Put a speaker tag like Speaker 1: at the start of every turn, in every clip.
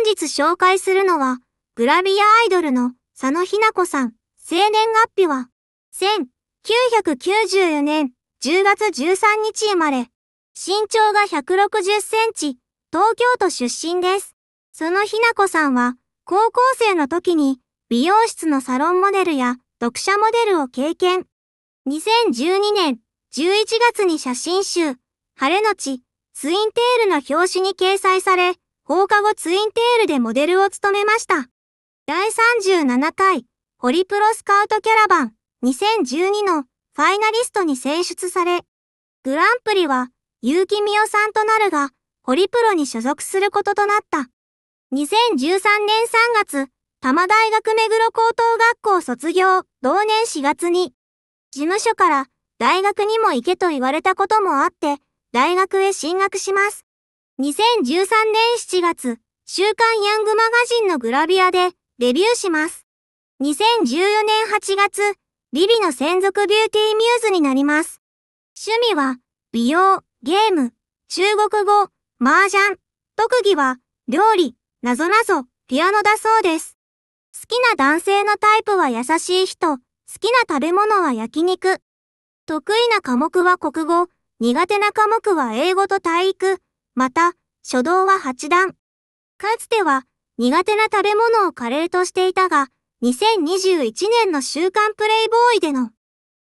Speaker 1: 本日紹介するのは、グラビアアイドルの佐野ひな子さん、生年月日は、1994年10月13日生まれ、身長が160センチ、東京都出身です。そのひな子さんは、高校生の時に、美容室のサロンモデルや読者モデルを経験。2012年11月に写真集、晴れのち、ツインテールの表紙に掲載され、放課後ツインテールでモデルを務めました。第37回、ホリプロスカウトキャラバン2012のファイナリストに選出され、グランプリは結城美代さんとなるが、ホリプロに所属することとなった。2013年3月、多摩大学目黒高等学校卒業、同年4月に、事務所から大学にも行けと言われたこともあって、大学へ進学します。2013年7月、週刊ヤングマガジンのグラビアでデビューします。2014年8月、リビの専属ビューティーミューズになります。趣味は、美容、ゲーム、中国語、麻雀、特技は、料理、なぞなぞ、ピアノだそうです。好きな男性のタイプは優しい人、好きな食べ物は焼肉。得意な科目は国語、苦手な科目は英語と体育、また、初動は8段。かつては苦手な食べ物をカレーとしていたが、2021年の週刊プレイボーイでの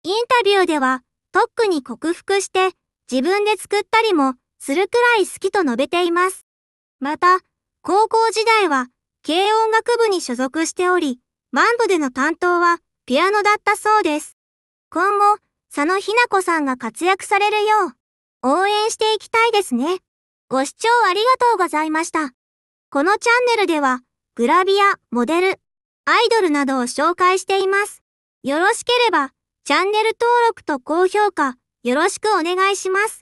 Speaker 1: インタビューでは、とっくに克服して自分で作ったりもするくらい好きと述べています。また、高校時代は軽音楽部に所属しており、バンドでの担当はピアノだったそうです。今後、佐野ひな子さんが活躍されるよう応援していきたいですね。ご視聴ありがとうございました。このチャンネルでは、グラビア、モデル、アイドルなどを紹介しています。よろしければ、チャンネル登録と高評価、よろしくお願いします。